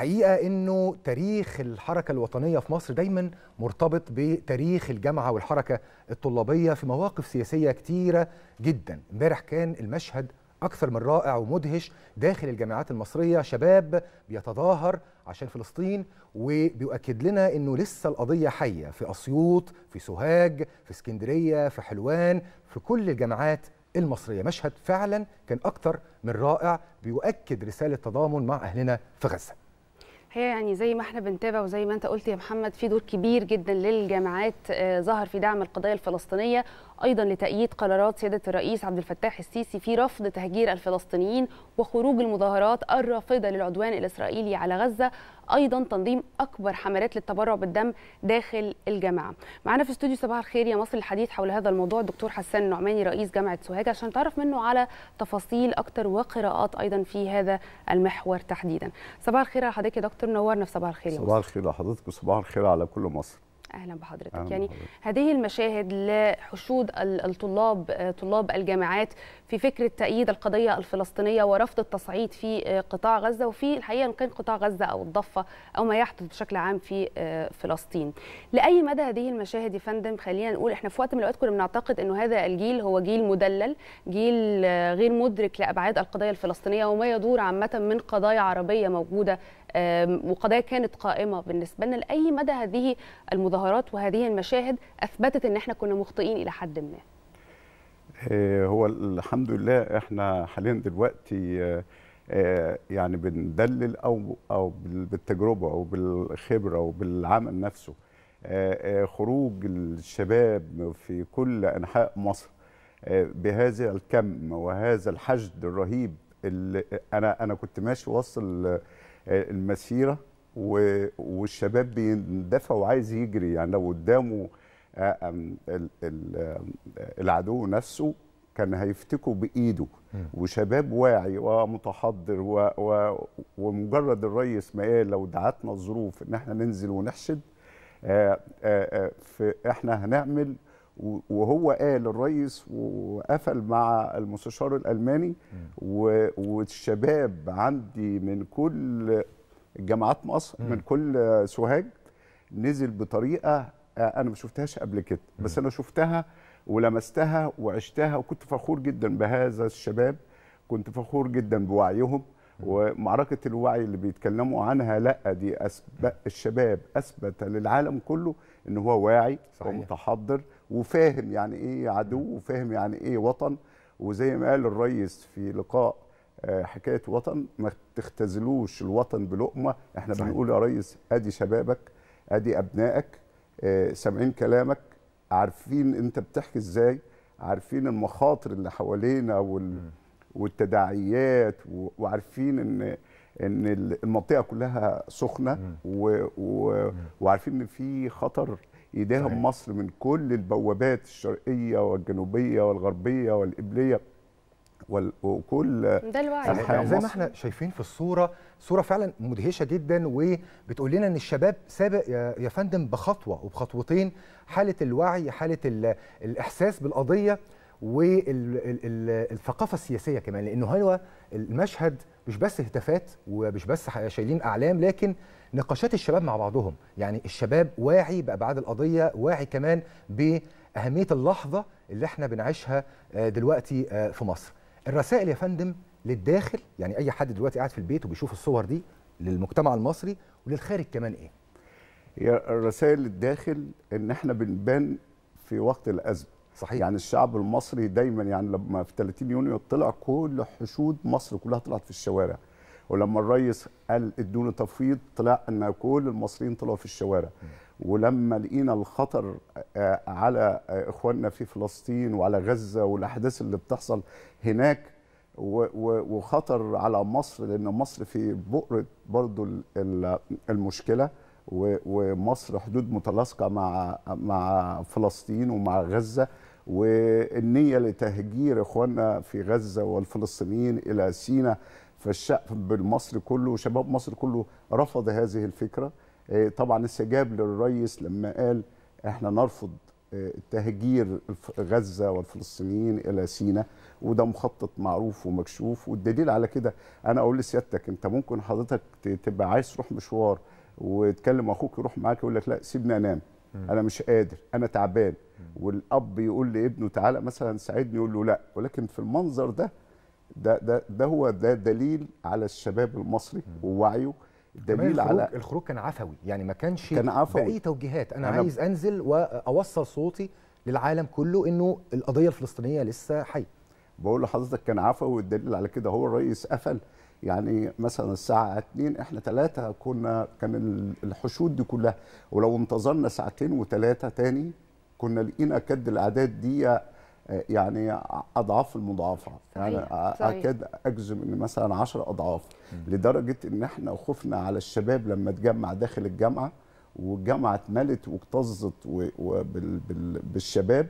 الحقيقه انه تاريخ الحركه الوطنيه في مصر دايما مرتبط بتاريخ الجامعه والحركه الطلابيه في مواقف سياسيه كتيره جدا امبارح كان المشهد اكثر من رائع ومدهش داخل الجامعات المصريه شباب بيتظاهر عشان فلسطين وبيؤكد لنا انه لسه القضيه حيه في اسيوط في سوهاج في اسكندريه في حلوان في كل الجامعات المصريه مشهد فعلا كان اكثر من رائع بيؤكد رساله تضامن مع اهلنا في غزه هي يعني زي ما احنا بنتابع وزي ما انت قلت يا محمد في دور كبير جدا للجامعات آه، ظهر في دعم القضيه الفلسطينيه أيضا لتأييد قرارات سيادة الرئيس عبد الفتاح السيسي في رفض تهجير الفلسطينيين وخروج المظاهرات الرافضة للعدوان الإسرائيلي على غزة أيضا تنظيم أكبر حملات للتبرع بالدم داخل الجامعة معنا في استوديو صباح الخير يا مصر الحديث حول هذا الموضوع الدكتور حسان النعماني رئيس جامعة سوهاج عشان نتعرف منه على تفاصيل أكتر وقراءات أيضا في هذا المحور تحديدا صباح الخير على حضرتك يا دكتور نورنا في صباح الخير يا مصر صباح الخير لحضرتك وصباح الخير على كل مصر اهلا بحضرتك أهلا يعني بحضرتك. هذه المشاهد لحشود الطلاب طلاب الجامعات في فكره تأييد القضيه الفلسطينيه ورفض التصعيد في آه، قطاع غزه وفي الحقيقه ان كان قطاع غزه او الضفه او ما يحدث بشكل عام في آه، فلسطين لاي مدى هذه المشاهد يا فندم خلينا نقول احنا في وقت من الاوقات كنا بنعتقد انه هذا الجيل هو جيل مدلل جيل آه، غير مدرك لابعاد القضيه الفلسطينيه وما يدور عامه من قضايا عربيه موجوده وقضايا كانت قائمه بالنسبه لنا لاي مدى هذه المظاهرات وهذه المشاهد اثبتت ان احنا كنا مخطئين الى حد ما آه، هو الحمد لله احنا حاليا دلوقتي آه، آه، يعني بندلل او او بالتجربه او بالخبره وبالعمل نفسه خروج الشباب في كل انحاء مصر بهذا الكم وهذا الحشد الرهيب اللي انا انا كنت ماشي واصل المسيره والشباب بيندفع وعايز يجري يعني لو قدامه آه، آه، العدو نفسه كان هيفتكوا بايده وشباب واعي ومتحضر ومجرد الريس ما قال لو دعتنا الظروف ان احنا ننزل ونحشد آه، احنا هنعمل وهو قال الرئيس وقفل مع المستشار الالماني والشباب عندي من كل جامعات مصر من كل سوهاج نزل بطريقه انا ما شفتهاش قبل كده بس انا شفتها ولمستها وعشتها وكنت فخور جدا بهذا الشباب كنت فخور جدا بوعيهم ومعركة الوعي اللي بيتكلموا عنها لا دي أسب... الشباب أثبت للعالم كله إن هو واعي صحيح. ومتحضر وفاهم يعني ايه عدو وفاهم يعني ايه وطن وزي ما قال الريس في لقاء آه، حكايه وطن ما تختزلوش الوطن بلقمه احنا صحيح. بنقول يا ريس ادي شبابك ادي ابنائك آه، سامعين كلامك عارفين انت بتحكي ازاي عارفين المخاطر اللي حوالينا وال... والتداعيات و... وعارفين ان ان المنطقه كلها سخنه و... و... وعارفين ان في خطر يداهم مصر من كل البوابات الشرقيه والجنوبيه والغربيه والقبليه وكل ده الوعي زي ما احنا شايفين في الصوره صوره فعلا مدهشه جدا وبتقول لنا ان الشباب سابق يا فندم بخطوه وبخطوتين حاله الوعي حاله الاحساس بالقضيه والثقافه السياسيه كمان لانه هو المشهد مش بس هتافات ومش بس شايلين اعلام لكن نقاشات الشباب مع بعضهم يعني الشباب واعي بابعاد القضيه واعي كمان باهميه اللحظه اللي احنا بنعيشها آه، دلوقتي آه، في مصر الرسائل يا فندم للداخل يعني اي حد دلوقتي قاعد في البيت وبيشوف الصور دي للمجتمع المصري وللخارج كمان ايه الرسائل للداخل ان احنا بنبان في وقت الازمه صحيح يعني الشعب المصري دايما يعني لما في 30 يونيو طلع كل حشود مصر كلها طلعت في الشوارع ولما الرئيس قال ادونا تفويض طلع ان كل المصريين طلعوا في الشوارع ولما لقينا الخطر آه، على آه، اخواننا في فلسطين وعلى غزه والاحداث اللي بتحصل هناك وخطر على مصر لان مصر في بؤره برضو المشكله ومصر حدود متلاصقه مع مع فلسطين ومع غزه والنيه لتهجير اخواننا في غزه والفلسطينيين الى سينا فالشعب المصري كله وشباب مصر كله رفض هذه الفكره آه، طبعا استجاب للرئيس لما قال احنا نرفض آه، تهجير غزه والفلسطينيين الى سينا وده مخطط معروف ومكشوف والدليل على كده انا اقول لسيادتك انت ممكن حضرتك تبقى عايز تروح مشوار وتكلم اخوك يروح معاك يقول لك لا سيبني انام انا مش قادر انا تعبان والاب يقول لابنه تعالى مثلا ساعدني يقول له لا ولكن في المنظر ده ده ده, ده هو ده دليل على الشباب المصري ووعيه دليل على الخروج كان عفوي يعني ما كانش كان عفوي باي توجيهات انا, أنا عايز انزل واوصل صوتي للعالم كله انه القضيه الفلسطينيه لسه حيه بقول لحضرتك كان عفوي والدليل على كده هو الرئيس قفل يعني مثلا الساعه 2 احنا 3 كنا كان الحشود دي كلها ولو انتظرنا ساعتين وثلاثه تاني كنا لقينا كد الاعداد دي آه، يعني اضعاف المضاعفه يعني اكاد اجزم ان مثلا 10 اضعاف لدرجه ان احنا خوفنا على الشباب لما اتجمع داخل الجامعه والجامعه اتملت واكتظت بالشباب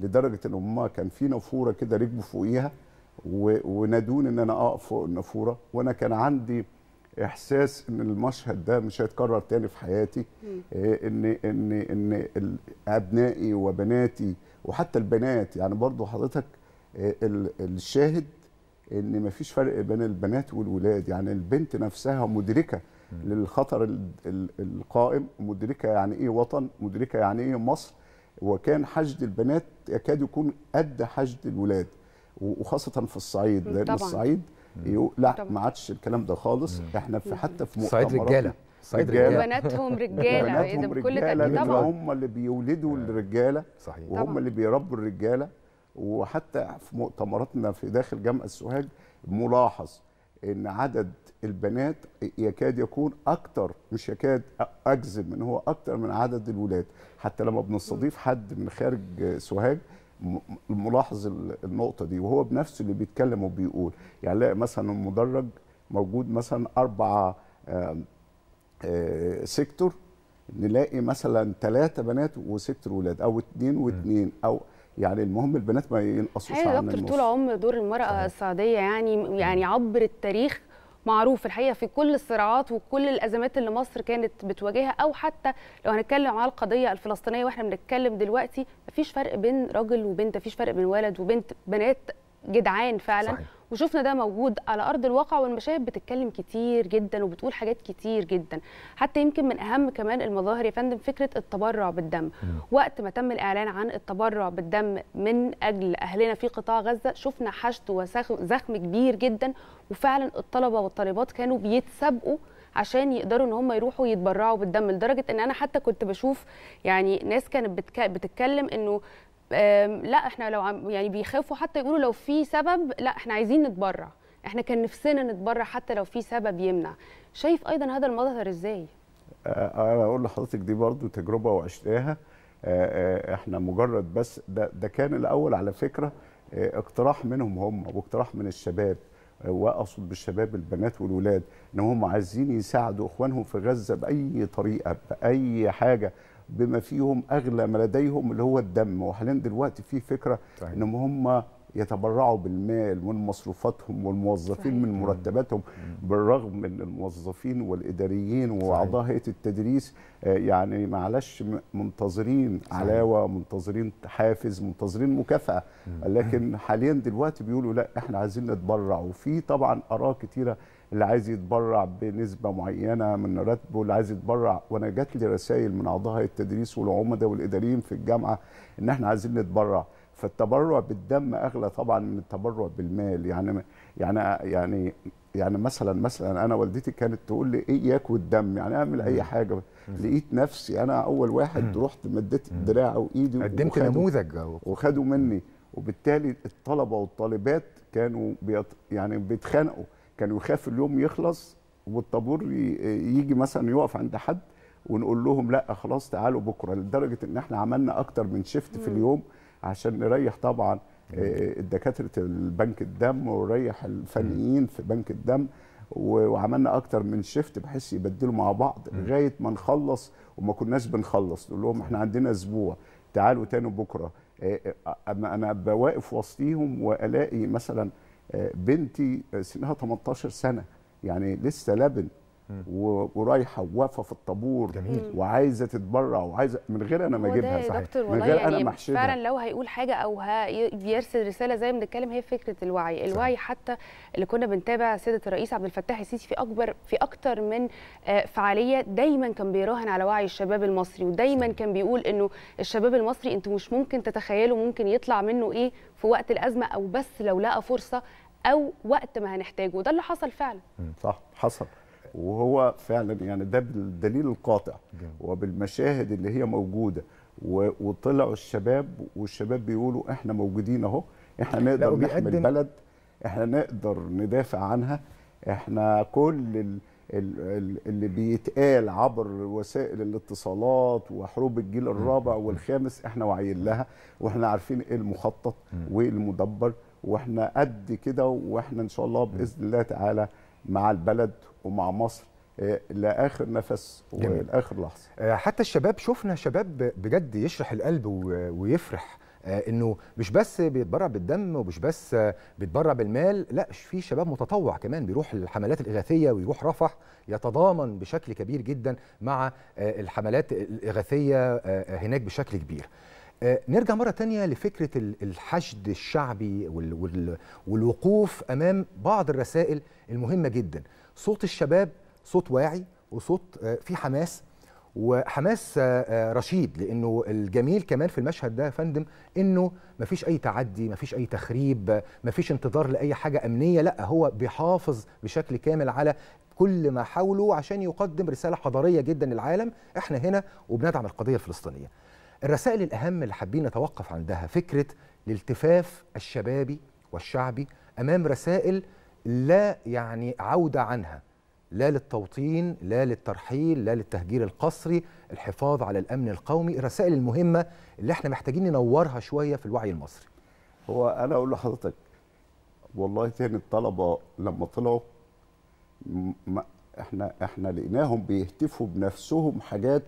لدرجه ان هم كان في نافوره كده ركبوا فوقيها ونادوني ان انا اقف فوق النافوره وانا كان عندي احساس ان المشهد ده مش هيتكرر تاني في حياتي إيه، ان ان ان ابنائي وبناتي وحتى البنات يعني برضو حضرتك إيه، الشاهد ان مفيش فرق بين البنات والولاد يعني البنت نفسها مدركه للخطر القائم مدركه يعني ايه وطن مدركه يعني ايه مصر وكان حشد البنات يكاد يكون قد حشد الولاد وخاصه في الصعيد لان طبعًا. الصعيد يقول لا ما عادش الكلام ده خالص احنا في حتى في الصعيد رجاله صعيد رجاله بناتهم رجاله بناتهم إيه ده بكل تاكيد طبعا هم اللي بيولدوا آه. الرجاله صحيح وهم اللي بيربوا الرجاله وحتى في مؤتمراتنا في داخل جامعه سوهاج ملاحظ ان عدد البنات يكاد يكون اكتر مش يكاد اجزم ان هو اكتر من عدد الولاد حتى لما بنستضيف حد من خارج سوهاج ملاحظ النقطه دي وهو بنفسه اللي بيتكلم وبيقول يعني لا مثلا المدرج موجود مثلا اربع آه، سيكتور نلاقي مثلا ثلاثه بنات وسيكتور ولاد او اثنين واثنين او يعني المهم البنات ما ينقصوش أيوة عن دكتور طول عمر دور المراه السعوديه يعني يعني عبر التاريخ معروف الحقيقه في كل الصراعات وكل الازمات اللي مصر كانت بتواجهها او حتى لو هنتكلم على القضيه الفلسطينيه واحنا بنتكلم دلوقتي مفيش فرق بين راجل وبنت مفيش فرق بين ولد وبنت بنات جدعان فعلا صحيح. وشفنا ده موجود على ارض الواقع والمشاهد بتتكلم كتير جدا وبتقول حاجات كتير جدا حتى يمكن من اهم كمان المظاهر يا فندم فكره التبرع بالدم م. وقت ما تم الاعلان عن التبرع بالدم من اجل اهلنا في قطاع غزه شفنا حشد وزخم كبير جدا وفعلا الطلبه والطالبات كانوا بيتسابقوا عشان يقدروا ان هم يروحوا يتبرعوا بالدم لدرجه ان انا حتى كنت بشوف يعني ناس كانت بتتكلم انه لا احنا لو عم يعني بيخافوا حتى يقولوا لو في سبب لا احنا عايزين نتبرع احنا كان نفسنا نتبرع حتى لو في سبب يمنع شايف ايضا هذا المظهر ازاي آه، آه، انا اقول لحضرتك دي برضو تجربه وعشتها آه، احنا مجرد بس ده, ده كان الاول على فكره اقتراح منهم هم واقتراح من الشباب واقصد بالشباب البنات والولاد ان هم عايزين يساعدوا اخوانهم في غزه باي طريقه باي حاجه بما فيهم اغلى ما لديهم اللي هو الدم وحاليا دلوقتي في فكره صحيح. ان هم يتبرعوا بالمال من مصروفاتهم والموظفين صحيح. من مرتباتهم بالرغم من الموظفين والاداريين واعضاء هيئه التدريس آه، يعني معلش منتظرين صحيح. علاوه منتظرين حافز منتظرين مكافاه لكن حاليا دلوقتي بيقولوا لا احنا عايزين نتبرع وفي طبعا اراء كثيره اللي عايز يتبرع بنسبه معينه من راتبه اللي عايز يتبرع وانا جات لي رسائل من اعضاء التدريس والعمده والاداريين في الجامعه ان احنا عايزين نتبرع فالتبرع بالدم اغلى طبعا من التبرع بالمال يعني يعني يعني يعني مثلا مثلا انا والدتي كانت تقول لي اياك إيه والدم يعني اعمل اي حاجه لقيت نفسي انا اول واحد رحت مديت الدراع وايدي قدمت نموذج وخدوا مني وبالتالي الطلبه والطالبات كانوا بيط... يعني بيتخانقوا كانوا يخافوا اليوم يخلص والطابور يجي مثلا يقف عند حد ونقول لهم لا خلاص تعالوا بكره لدرجه ان احنا عملنا اكتر من شيفت في اليوم عشان نريح طبعا آه، دكاتره البنك الدم ونريح الفنيين في بنك الدم وعملنا اكتر من شيفت بحيث يبدلوا مع بعض لغايه ما نخلص وما كناش بنخلص نقول لهم احنا عندنا اسبوع تعالوا تاني بكره آه، آه، انا بواقف وسطيهم والاقي مثلا بنتي سنها 18 سنه يعني لسه لبن ورايحه وواقفه في الطابور جميل. وعايزه تتبرع وعايزه من غير انا ما اجيبها صحيح دكتور من غير يعني انا ما فعلا لو هيقول حاجه او بيرسل رساله زي ما بنتكلم هي فكره الوعي الوعي صح. حتى اللي كنا بنتابع سيده الرئيس عبد الفتاح السيسي في اكبر في اكتر من آه، فعاليه دايما كان بيراهن على وعي الشباب المصري ودايما كان بيقول انه الشباب المصري انتوا مش ممكن تتخيلوا ممكن يطلع منه ايه في وقت الازمه او بس لو لقى فرصه او وقت ما هنحتاجه وده اللي حصل فعلا صح حصل وهو فعلا يعني ده بالدليل القاطع وبالمشاهد اللي هي موجوده وطلعوا الشباب والشباب بيقولوا احنا موجودين اهو احنا نقدر نحمي البلد احنا نقدر ندافع عنها احنا كل اللي بيتقال عبر وسائل الاتصالات وحروب الجيل الرابع والخامس احنا واعيين لها واحنا عارفين ايه المخطط وايه المدبر واحنا قد كده واحنا ان شاء الله باذن الله تعالى مع البلد ومع مصر آه، لاخر نفس ولاخر لحظه آه، حتى الشباب شفنا شباب بجد يشرح القلب ويفرح آه، انه مش بس بيتبرع بالدم ومش بس بيتبرع بالمال لا في شباب متطوع كمان بيروح الحملات الاغاثيه ويروح رفح يتضامن بشكل كبير جدا مع آه، الحملات الاغاثيه آه، هناك بشكل كبير نرجع مرة تانية لفكرة الحشد الشعبي والوقوف أمام بعض الرسائل المهمة جدا صوت الشباب صوت واعي وصوت في حماس وحماس آه، آه، رشيد لانه الجميل كمان في المشهد ده يا فندم انه ما فيش اي تعدي ما فيش اي تخريب ما فيش انتظار لاي حاجه امنيه لا هو بيحافظ بشكل كامل على كل ما حوله عشان يقدم رساله حضاريه جدا للعالم احنا هنا وبندعم القضيه الفلسطينيه الرسائل الاهم اللي حابين نتوقف عندها فكره الالتفاف الشبابي والشعبي امام رسائل لا يعني عوده عنها لا للتوطين لا للترحيل لا للتهجير القسري الحفاظ على الامن القومي الرسائل المهمه اللي احنا محتاجين ننورها شويه في الوعي المصري هو انا اقول لحضرتك والله تاني الطلبه لما طلعوا احنا احنا لقيناهم بيهتفوا بنفسهم حاجات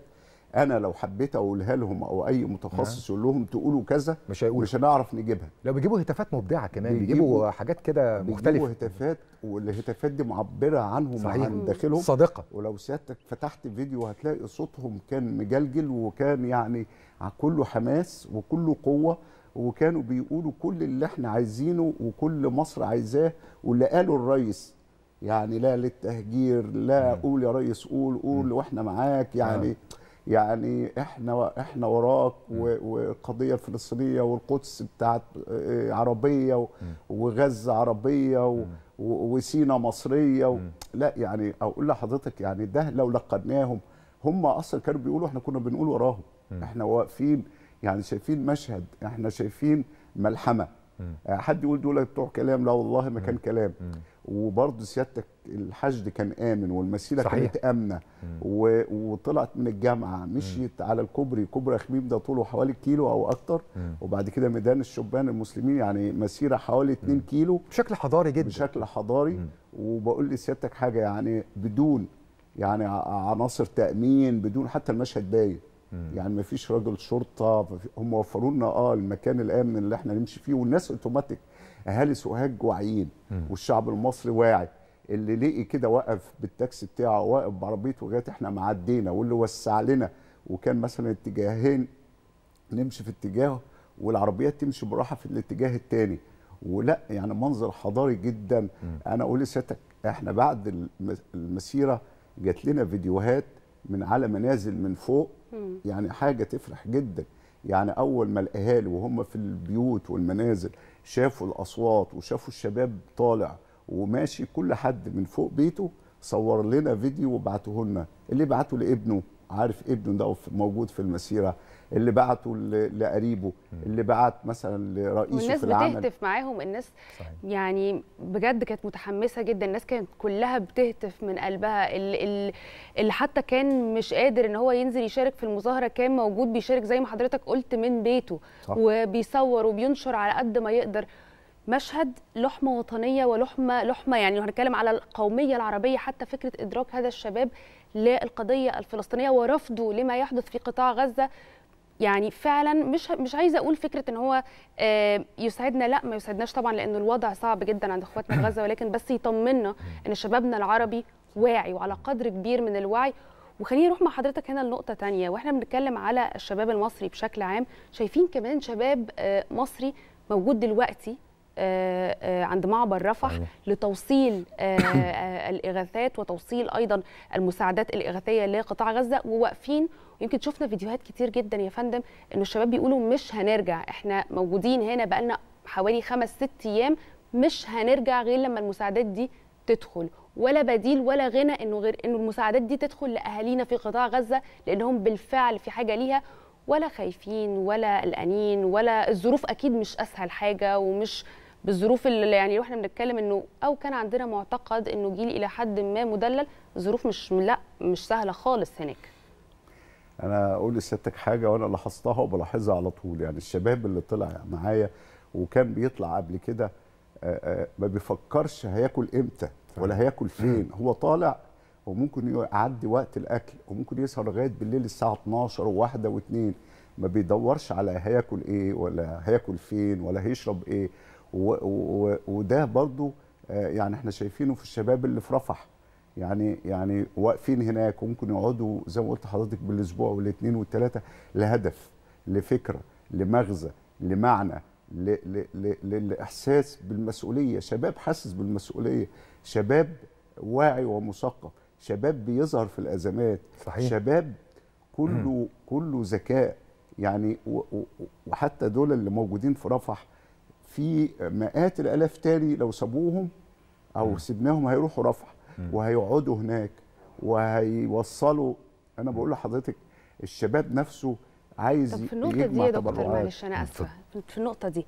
انا لو حبيت اقولها لهم او اي متخصص نعم. يقول لهم تقولوا كذا مش هيقول مش هنعرف نجيبها لو بيجيبوا هتافات مبدعه كمان بيجيبوا, بيجيبوا حاجات كده مختلفه بيجيبوا هتافات والهتافات دي معبره عنهم صحيح. عن داخلهم صادقه ولو سيادتك فتحت فيديو هتلاقي صوتهم كان مجلجل وكان يعني كله حماس وكله قوه وكانوا بيقولوا كل اللي احنا عايزينه وكل مصر عايزاه واللي قاله الرئيس يعني لا للتهجير لا نعم. قول يا ريس قول قول نعم. واحنا معاك يعني آه. يعني احنا احنا وراك والقضيه الفلسطينيه والقدس بتاعت آه، عربيه وغزه عربيه وسينا مصريه لا يعني اقول لحضرتك يعني ده لو لقدناهم هم اصلا كانوا بيقولوا احنا كنا بنقول وراهم احنا واقفين يعني شايفين مشهد احنا شايفين ملحمه آه، حد يقول دول بتوع كلام لا والله ما كان كلام وبرضه سيادتك الحشد كان امن والمسيره صحيح. كانت امنه و... وطلعت من الجامعه مشيت مم. على الكوبري كوبري خبيب ده طوله حوالي كيلو او اكتر مم. وبعد كده ميدان الشبان المسلمين يعني مسيره حوالي 2 كيلو بشكل حضاري جدا بشكل حضاري وبقول لسيادتك حاجه يعني بدون يعني عناصر تامين بدون حتى المشهد باين يعني ما فيش راجل شرطه هم وفروا لنا اه المكان الامن اللي احنا نمشي فيه والناس اوتوماتيك اهالي سوهاج واعيين والشعب المصري واعي اللي لقي كده واقف بالتاكسي بتاعه واقف بعربيته لغايه احنا معدينا واللي وسع لنا وكان مثلا اتجاهين نمشي في اتجاه والعربيات تمشي براحه في الاتجاه الثاني ولا يعني منظر حضاري جدا م. انا اقول لسيادتك احنا بعد المسيره جات لنا فيديوهات من على منازل من فوق م. يعني حاجه تفرح جدا يعني اول ما الاهالي وهم في البيوت والمنازل شافوا الاصوات وشافوا الشباب طالع وماشي كل حد من فوق بيته صور لنا فيديو وبعته لنا اللي بعته لابنه عارف ابنه ده موجود في المسيره اللي بعته لقريبه اللي بعت مثلا لرئيسه والناس في العمل والناس بتهتف معاهم الناس صحيح. يعني بجد كانت متحمسه جدا الناس كانت كلها بتهتف من قلبها اللي, اللي حتى كان مش قادر ان هو ينزل يشارك في المظاهره كان موجود بيشارك زي ما حضرتك قلت من بيته صح. وبيصور وبينشر على قد ما يقدر مشهد لحمه وطنيه ولحمه لحمه يعني لو هنتكلم على القوميه العربيه حتى فكره ادراك هذا الشباب للقضيه الفلسطينيه ورفضه لما يحدث في قطاع غزه يعني فعلا مش مش عايزه اقول فكره ان هو آه، يسعدنا لا ما يسعدناش طبعا لان الوضع صعب جدا عند اخواتنا في غزه ولكن بس يطمنا ان شبابنا العربي واعي وعلى قدر كبير من الوعي وخليني اروح مع حضرتك هنا لنقطه تانية واحنا بنتكلم على الشباب المصري بشكل عام شايفين كمان شباب آه، مصري موجود دلوقتي آه، آه، عند معبر رفح أيوة. لتوصيل آه، الاغاثات وتوصيل ايضا المساعدات الاغاثيه لقطاع غزه وواقفين يمكن شفنا فيديوهات كتير جدا يا فندم انه الشباب بيقولوا مش هنرجع احنا موجودين هنا بقالنا حوالي خمس ست ايام مش هنرجع غير لما المساعدات دي تدخل ولا بديل ولا غنى انه غير انه المساعدات دي تدخل لاهالينا في قطاع غزه لانهم بالفعل في حاجه ليها ولا خايفين ولا قلقانين ولا الظروف اكيد مش اسهل حاجه ومش بالظروف اللي يعني احنا بنتكلم انه او كان عندنا معتقد انه جيل الى حد ما مدلل الظروف مش لا مش سهله خالص هناك انا اقول لسيادتك حاجه وانا لاحظتها وبلاحظها على طول يعني الشباب اللي طلع معايا وكان بيطلع قبل كده ما بيفكرش هياكل امتى ولا هياكل فين هو طالع وممكن يعدي وقت الاكل وممكن يسهر لغايه بالليل الساعه 12 وواحدة واثنين ما بيدورش على هياكل ايه ولا هياكل فين ولا هيشرب ايه وده برضو آه، يعني احنا شايفينه في الشباب اللي في رفح يعني يعني واقفين هناك وممكن يقعدوا زي ما قلت حضرتك بالاسبوع والاثنين والثلاثه لهدف لفكره لمغزى لمعنى للاحساس بالمسؤوليه شباب حاسس بالمسؤوليه شباب واعي ومثقف شباب بيظهر في الازمات صحيح. شباب كله كله ذكاء يعني وحتى دول اللي موجودين في رفح في مئات الالاف تاني لو سابوهم او م. سبناهم هيروحوا رفح وهيقعدوا هناك وهيوصلوا انا بقول لحضرتك الشباب نفسه عايز طب في النقطه دي يا دكتور معلش انا اسفه في النقطه دي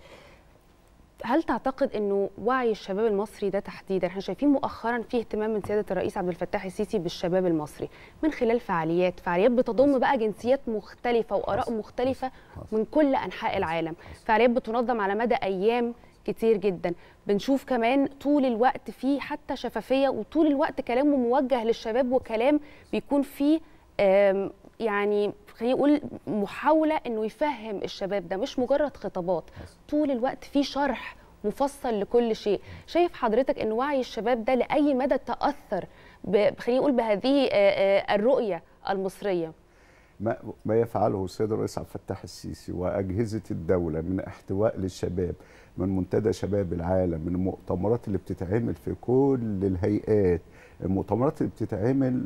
هل تعتقد انه وعي الشباب المصري ده تحديدا احنا شايفين مؤخرا في اهتمام من سياده الرئيس عبد الفتاح السيسي بالشباب المصري من خلال فعاليات فعاليات بتضم بقى جنسيات مختلفه واراء مختلفه من كل انحاء العالم فعاليات بتنظم على مدى ايام كتير جدا بنشوف كمان طول الوقت في حتى شفافيه وطول الوقت كلامه موجه للشباب وكلام بيكون فيه يعني خلينا نقول محاوله انه يفهم الشباب ده مش مجرد خطابات طول الوقت في شرح مفصل لكل شيء شايف حضرتك ان وعي الشباب ده لاي مدى تاثر خلينا نقول بهذه الرؤيه المصريه ما, ما يفعله السيد الرئيس عبد الفتاح السيسي واجهزه الدوله من احتواء للشباب من منتدى شباب العالم من المؤتمرات اللي بتتعمل في كل الهيئات المؤتمرات اللي بتتعمل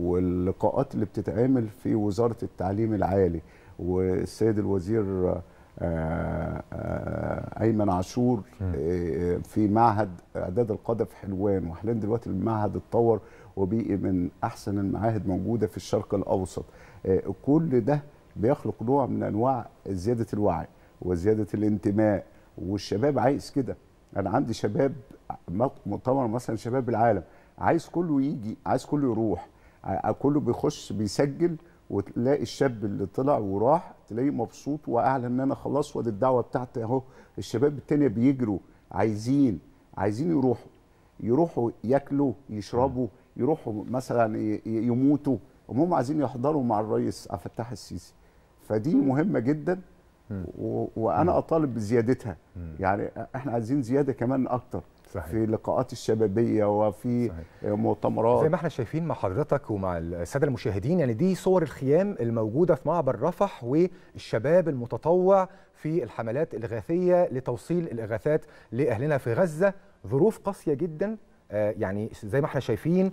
واللقاءات اللي بتتعمل في وزاره التعليم العالي والسيد الوزير آه، آه، ايمن عاشور آه، في معهد اعداد القاده في حلوان وحاليا دلوقتي المعهد اتطور وبقي من احسن المعاهد موجوده في الشرق الاوسط كل ده بيخلق نوع من انواع زياده الوعي وزياده الانتماء والشباب عايز كده انا عندي شباب مؤتمر مثلا شباب العالم عايز كله يجي عايز كله يروح كله بيخش بيسجل وتلاقي الشاب اللي طلع وراح تلاقيه مبسوط واعلن ان انا خلاص وادي الدعوه بتاعتي اهو الشباب التانيه بيجروا عايزين عايزين يروحوا يروحوا ياكلوا يشربوا يروحوا مثلا يموتوا هم عايزين يحضروا مع الرئيس عبد الفتاح السيسي فدي مهمه جدا وانا اطالب بزيادتها يعني احنا عايزين زياده كمان اكتر صحيح. في اللقاءات الشبابيه وفي صحيح. مؤتمرات زي ما احنا شايفين مع حضرتك ومع الساده المشاهدين يعني دي صور الخيام الموجوده في معبر رفح والشباب المتطوع في الحملات الاغاثيه لتوصيل الاغاثات لاهلنا في غزه ظروف قاسيه جدا آه، يعني زي ما احنا شايفين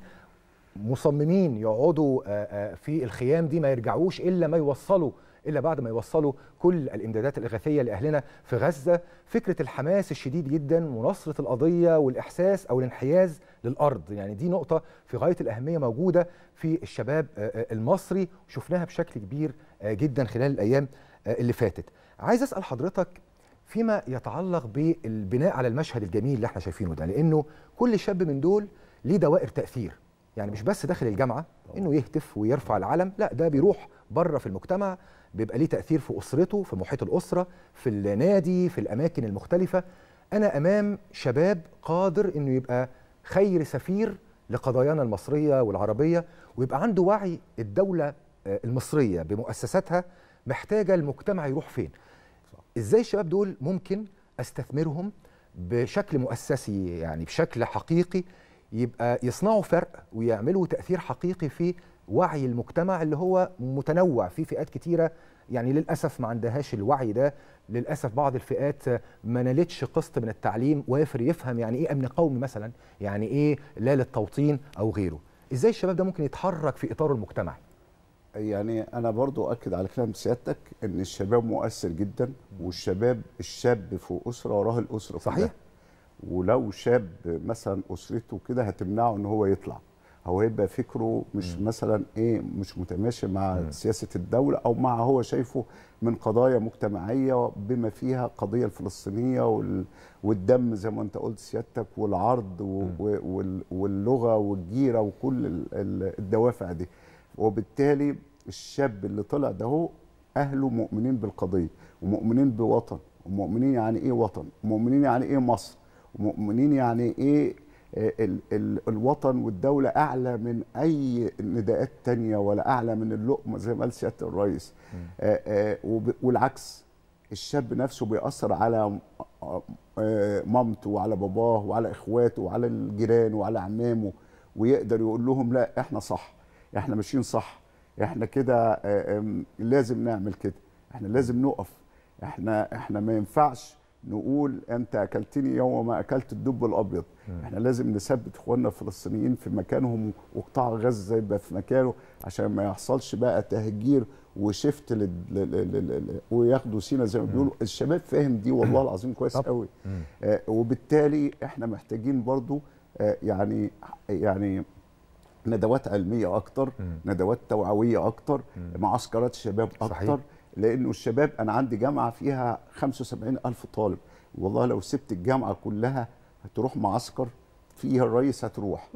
مصممين يقعدوا آه، آه، في الخيام دي ما يرجعوش الا ما يوصلوا الا بعد ما يوصلوا كل الامدادات الاغاثيه لاهلنا في غزه فكره الحماس الشديد جدا ونصره القضيه والاحساس او الانحياز للارض يعني دي نقطه في غايه الاهميه موجوده في الشباب آه، آه، المصري شفناها بشكل كبير آه، جدا خلال الايام اللي فاتت عايز اسال حضرتك فيما يتعلق بالبناء على المشهد الجميل اللي احنا شايفينه ده لانه كل شاب من دول ليه دوائر تاثير يعني مش بس داخل الجامعه انه يهتف ويرفع العلم لا ده بيروح بره في المجتمع بيبقى ليه تاثير في اسرته في محيط الاسره في النادي في الاماكن المختلفه انا امام شباب قادر انه يبقى خير سفير لقضايانا المصريه والعربيه ويبقى عنده وعي الدوله آه، المصريه بمؤسساتها محتاجه المجتمع يروح فين ازاي الشباب دول ممكن استثمرهم بشكل مؤسسي يعني بشكل حقيقي يبقى يصنعوا فرق ويعملوا تاثير حقيقي في وعي المجتمع اللي هو متنوع في فئات كتيره يعني للاسف ما عندهاش الوعي ده للاسف بعض الفئات ما نالتش قسط من التعليم وافر يفهم يعني ايه امن قومي مثلا يعني ايه لا للتوطين او غيره ازاي الشباب ده ممكن يتحرك في اطاره المجتمعي يعني انا برضو اؤكد على كلام سيادتك ان الشباب مؤثر جدا والشباب الشاب في اسره وراه الاسره صحيح ولو شاب مثلا اسرته كده هتمنعه ان هو يطلع هو هيبقى فكره مش م. مثلا ايه مش متماشي مع م. سياسه الدوله او مع هو شايفه من قضايا مجتمعيه بما فيها القضيه الفلسطينيه وال... والدم زي ما انت قلت سيادتك والعرض و... واللغه والجيره وكل ال... الدوافع دي وبالتالي الشاب اللي طلع ده هو اهله مؤمنين بالقضيه ومؤمنين بوطن ومؤمنين يعني ايه وطن ومؤمنين يعني ايه مصر ومؤمنين يعني ايه الوطن والدولة أعلى من أي نداءات تانية ولا أعلى من اللقمة زي ما قال سيادة الرئيس والعكس الشاب نفسه بيأثر على مامته وعلى باباه وعلى إخواته وعلى الجيران وعلى عمامه ويقدر يقول لهم لا إحنا صح إحنا ماشيين صح إحنا كده آمم، لازم نعمل كده إحنا لازم نقف إحنا إحنا ما ينفعش نقول انت اكلتني يوم ما اكلت الدب الابيض م. احنا لازم نثبت اخواننا الفلسطينيين في مكانهم وقطاع غزه يبقى في مكانه عشان ما يحصلش بقى تهجير وشفت لل... لل... لل... وياخدوا سينا زي ما بيقولوا الشباب فاهم دي والله العظيم كويس قوي آه وبالتالي احنا محتاجين برضو آه يعني يعني ندوات علميه اكتر ندوات توعويه اكتر معسكرات شباب اكتر صحيح. لانه الشباب انا عندي جامعه فيها 75 الف طالب والله لو سبت الجامعه كلها هتروح معسكر فيها الرئيس هتروح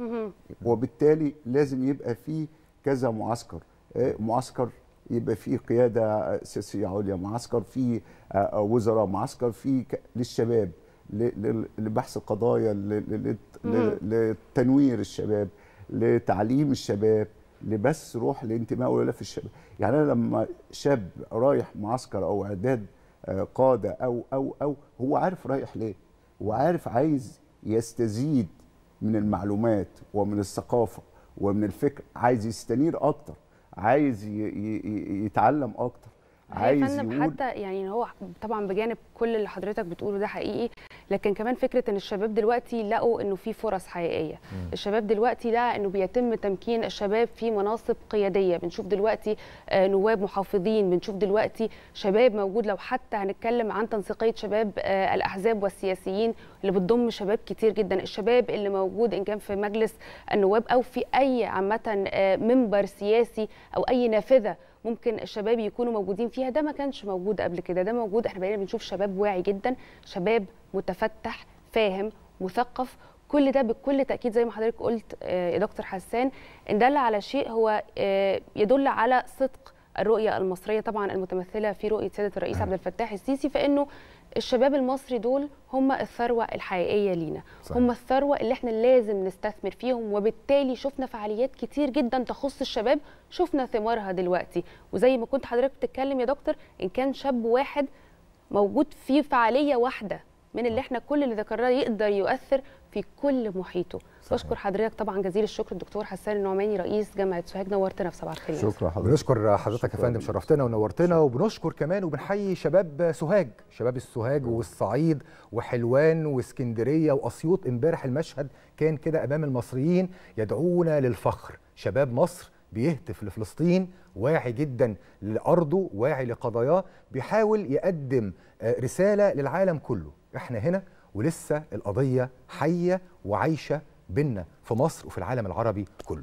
وبالتالي لازم يبقى فيه كذا معسكر آه، معسكر يبقى فيه قياده سياسيه عليا معسكر فيه آه، آه، وزراء معسكر فيه للشباب لبحث القضايا لتنوير الشباب لتعليم الشباب لبس روح الانتماء ولا في الشباب يعني انا لما شاب رايح معسكر او اعداد آه، قاده او او او هو عارف رايح ليه وعارف عايز يستزيد من المعلومات ومن الثقافه ومن الفكر عايز يستنير اكتر عايز يتعلم اكتر عايز يقول حتى يعني هو طبعا بجانب كل اللي حضرتك بتقوله ده حقيقي لكن كمان فكره ان الشباب دلوقتي لقوا انه في فرص حقيقيه مم. الشباب دلوقتي لقى انه بيتم تمكين الشباب في مناصب قياديه بنشوف دلوقتي آه، نواب محافظين بنشوف دلوقتي شباب موجود لو حتى هنتكلم عن تنسيقيه شباب آه، الاحزاب والسياسيين اللي بتضم شباب كتير جدا الشباب اللي موجود ان كان في مجلس النواب او في اي عامه آه، منبر سياسي او اي نافذه ممكن الشباب يكونوا موجودين فيها ده ما كانش موجود قبل كده ده موجود احنا بقينا بنشوف شباب واعي جدا شباب متفتح فاهم مثقف كل ده بكل تاكيد زي ما حضرتك قلت آه، يا دكتور حسان ان دل على شيء هو آه، يدل على صدق الرؤيه المصريه طبعا المتمثله في رؤيه سياده الرئيس عبد الفتاح السيسي فانه الشباب المصري دول هم الثروه الحقيقيه لينا صحيح. هم الثروه اللي احنا لازم نستثمر فيهم وبالتالي شفنا فعاليات كتير جدا تخص الشباب شفنا ثمارها دلوقتي وزي ما كنت حضرتك بتتكلم يا دكتور ان كان شاب واحد موجود في فعاليه واحده من اللي احنا كل اللي ذكرناه يقدر يؤثر في كل محيطه صحيح. بشكر حضرتك طبعا جزيل الشكر الدكتور حسان النعماني رئيس جامعه سوهاج نورتنا في صباح الخير شكرا حضرتك بنشكر حضرتك يا فندم شرفتنا ونورتنا وبنشكر كمان وبنحيي شباب سوهاج شباب السوهاج والصعيد وحلوان واسكندريه واسيوط امبارح المشهد كان كده امام المصريين يدعونا للفخر شباب مصر بيهتف لفلسطين واعي جدا لارضه واعي لقضاياه بيحاول يقدم آه، رساله للعالم كله احنا هنا ولسه القضيه حيه وعايشه بينا في مصر وفي العالم العربي كله